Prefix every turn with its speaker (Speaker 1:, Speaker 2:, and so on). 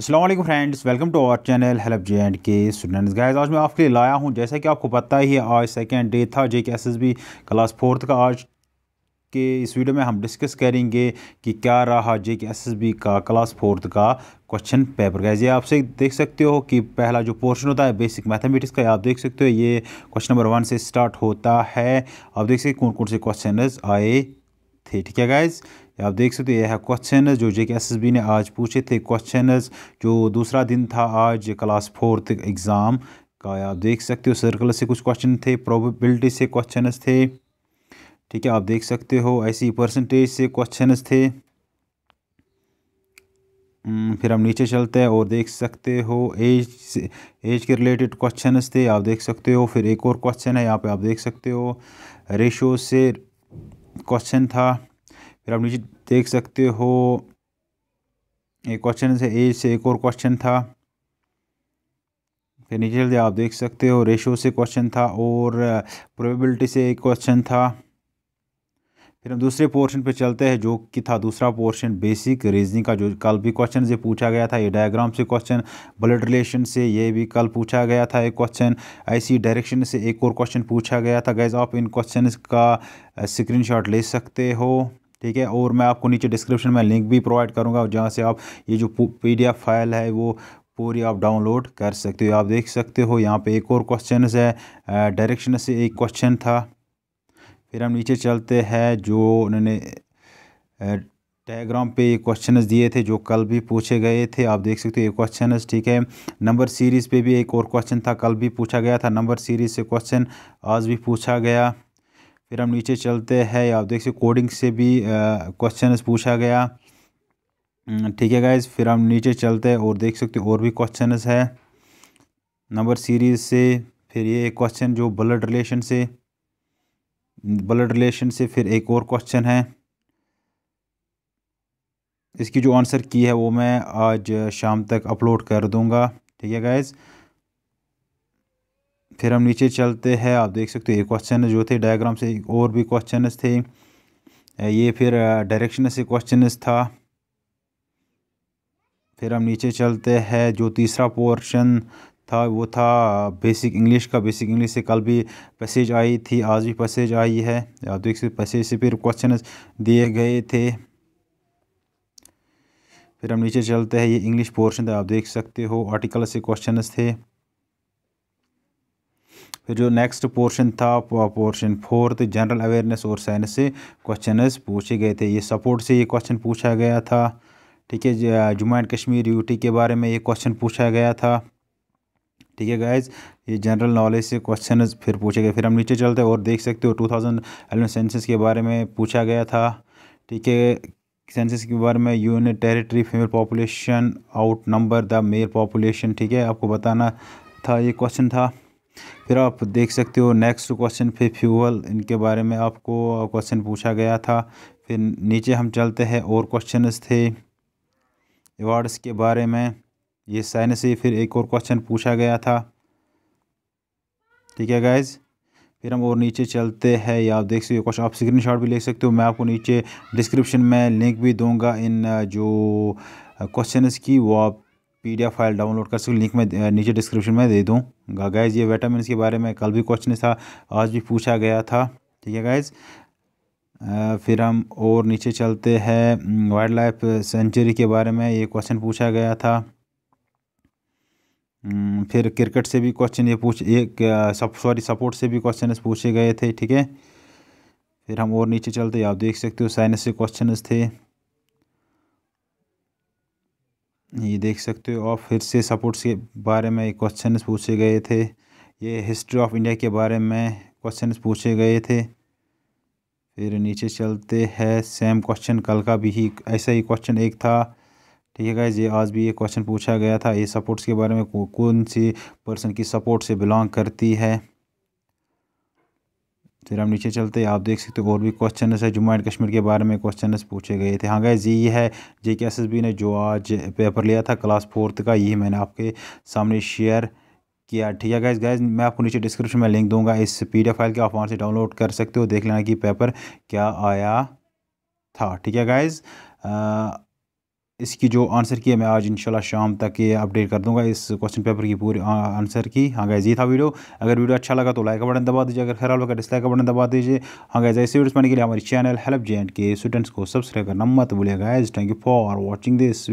Speaker 1: Aslam friends welcome to our channel help J and K students guys आज मैं आपके लिए लाया हूं जैसा कि आपको पता ही है आज सेकेंड डे था J K S S B class fourth का आज के इस वीडियो में हम डिस्कस करेंगे कि क्या रहा J K S S B का क्लास फोर्थ का क्वेश्चन पेपर गाइस ये आपसे देख सकते हो कि पहला जो पोर्शन होता है बेसिक मैथमेटिक्स का आप देख सकते हो ये क्वेश्चन नंबर वन से स्टार्ट होता है आप देख सकते कौन कौन से क्वेश्चन आए थे ठीक है गाइज आप देख सकते हो यह क्वेश्चन जो जे के एस एस बी ने आज पूछे थे क्वेश्चन जो दूसरा दिन था आज क्लास फोर्थ एग्ज़ाम का आप देख सकते हो सर्कल से कुछ क्वेश्चन थे प्रोबेबिलिटी से क्वेश्चन थे ठीक है आप देख सकते हो ऐसी परसेंटेज से क्वेश्चन थे हम्म, फिर हम नीचे चलते हैं और देख सकते हो एज से एज के रिलेटेड क्वेश्चन थे आप देख सकते हो फिर एक और क्वेश्चन है यहाँ पे आप देख सकते हो रेशो से क्वेश्चन था फिर आप नीचे देख सकते हो एक क्वेश्चन से ए से एक और क्वेश्चन था फिर नीचे चलते आप देख सकते हो रेशो से क्वेश्चन था और प्रोबेबिलिटी से एक क्वेश्चन था फिर हम दूसरे पोर्शन पे चलते हैं जो कि था दूसरा पोर्शन बेसिक रीजनिंग का जो कल भी क्वेश्चन से पूछा गया था ये डायग्राम से क्वेश्चन ब्लड रिलेशन से ये भी कल पूछा गया था एक क्वेश्चन ऐसी डायरेक्शन से एक और क्वेश्चन पूछा गया था गैज़ आप इन क्वेश्चन का स्क्रीन ले सकते हो ठीक है और मैं आपको नीचे डिस्क्रिप्शन में लिंक भी प्रोवाइड करूँगा जहाँ से आप ये जो पी फाइल है वो पूरी आप डाउनलोड कर सकते हो आप देख सकते हो यहाँ पे एक और क्वेश्चन है डायरेक्शन से एक क्वेश्चन था फिर हम नीचे चलते हैं जो उन्होंने टेलीग्राम पे ये क्वेश्चन दिए थे जो कल भी पूछे गए थे आप देख सकते हो ये क्वेश्चन ठीक है नंबर सीरीज़ पे भी एक और क्वेश्चन था कल भी पूछा गया था नंबर सीरीज़ से क्वेश्चन आज भी पूछा गया फिर हम नीचे चलते हैं आप देख सकते कोडिंग से भी क्वेश्चन पूछा गया ठीक है गाइज फिर हम नीचे चलते हैं और देख सकते और भी क्वेश्चनस है नंबर सीरीज़ से फिर ये क्वेश्चन जो ब्लड रिलेशन से ब्लड रिलेशन से फिर एक और क्वेश्चन है इसकी जो आंसर की है वो मैं आज शाम तक अपलोड कर दूंगा ठीक है गाइज फिर हम नीचे चलते हैं आप देख सकते हो ये क्वेश्चन जो थे डायग्राम से और भी क्वेश्चन थे ये फिर डायरेक्शन से क्वेश्चन था फिर हम नीचे चलते हैं जो तीसरा पोर्शन था वो था बेसिक इंग्लिश का बेसिक इंग्लिश से कल भी पैसेज आई थी आज भी पैसेज आई है तो एक पैसेज से फिर क्वेश्चन दिए गए थे फिर हम नीचे चलते हैं ये इंग्लिश पोर्शन था आप देख सकते हो आर्टिकल से क्वेश्चन थे फिर जो नेक्स्ट पोर्शन था पोर्शन फोर्थ जनरल अवेयरनेस और साइंस से क्वेश्चन पूछे गए थे ये सपोर्ट से ये क्वेश्चन पूछा गया था ठीक है जम्मू एंड कश्मीर यूटी के बारे में ये क्वेश्चन पूछा गया था ठीक है गाइज ये जनरल नॉलेज से क्वेश्चन फिर पूछे गए फिर हम नीचे चलते हैं और देख सकते हो टू थाउजेंड एलेवन सेंसस के बारे में पूछा गया था ठीक है सेंसस के बारे में union territory female population outnumber the male population ठीक है आपको बताना था ये क्वेश्चन था फिर आप देख सकते हो नेक्स्ट क्वेश्चन फिर फ्यूअल इनके बारे में आपको क्वेश्चन पूछा गया था फिर नीचे हम चलते हैं और क्वेश्चन थे अवार्ड्स के बारे में ये साइन से फिर एक और क्वेश्चन पूछा गया था ठीक है गाइज़ फिर हम और नीचे चलते हैं या आप देख सकते हो क्वेश्चन आप स्क्रीन शॉट भी ले सकते हो मैं आपको नीचे डिस्क्रिप्शन में लिंक भी दूंगा इन जो क्वेश्चन की वो आप पीडीएफ फाइल डाउनलोड कर सकते हो लिंक में नीचे डिस्क्रिप्शन में दे दूँगा गाइज़ ये वाइटामिन के बारे में कल भी क्वेश्चन था आज भी पूछा गया था ठीक है गाइज़ फिर हम और नीचे चलते हैं वाइल्ड लाइफ सेंचुरी के बारे में ये क्वेश्चन पूछा गया था हम्म, फिर क्रिकेट से भी क्वेश्चन ये पूछ एक सब सॉरी सपोर्ट से भी क्वेश्चन पूछे गए थे ठीक है फिर हम और नीचे चलते आप देख सकते हो साइंस से क्वेश्चन थे ये देख सकते हो और फिर से सपोर्ट्स के बारे में क्वेश्चन पूछे गए थे ये हिस्ट्री ऑफ इंडिया के बारे में क्वेश्चन पूछे गए थे फिर नीचे चलते हैं सेम क्वेश्चन कल का भी ही ऐसा ही क्वेश्चन एक था ठीक है गाइज़ ये आज भी ये क्वेश्चन पूछा गया था ये सपोर्ट्स के बारे में कौन सी पर्सन की सपोर्ट से बिलोंग करती है फिर हम नीचे चलते हैं आप देख सकते हो और भी क्वेश्चन है जम्मू एंड कश्मीर के बारे में क्वेश्चन पूछे गए थे हाँ गाइज ये है जे के एस एस बी ने जो आज पेपर लिया था क्लास फोर्थ का यही मैंने आपके सामने शेयर किया ठीक है गाइज गाइज मैं आपको नीचे डिस्क्रिप्शन में लिंक दूंगा इस पी डी एफ फाइल के आप वहाँ से डाउनलोड कर सकते हो देख लेना कि पेपर क्या आया था ठीक है गाइज़ इसकी जो आंसर की है मैं आज इंशाल्लाह शाम तक ये अपडेट कर दूंगा इस क्वेश्चन पेपर की पूरी आंसर की हाँ गैज़ ये था वीडियो अगर वीडियो अच्छा लगा तो लाइक का बटन दबा दीजिए अगर खराब लगा डिसलाइक का बटन दबा दीजिए हाँ गैज़ ऐसे वीडियोस बनने के लिए हमारे चैनल हेल्प जे के स्टूडेंट्स को सब्सक्राइब करना मत भूलिएगा thank you for watching this